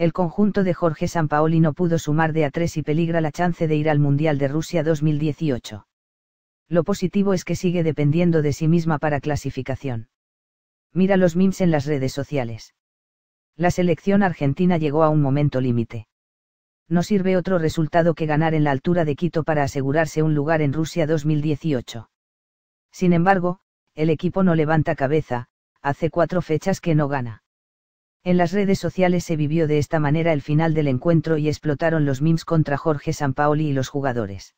el conjunto de Jorge Sampaoli no pudo sumar de a tres y peligra la chance de ir al Mundial de Rusia 2018. Lo positivo es que sigue dependiendo de sí misma para clasificación. Mira los memes en las redes sociales. La selección argentina llegó a un momento límite. No sirve otro resultado que ganar en la altura de Quito para asegurarse un lugar en Rusia 2018. Sin embargo, el equipo no levanta cabeza, hace cuatro fechas que no gana en las redes sociales se vivió de esta manera el final del encuentro y explotaron los memes contra Jorge Sampaoli y los jugadores.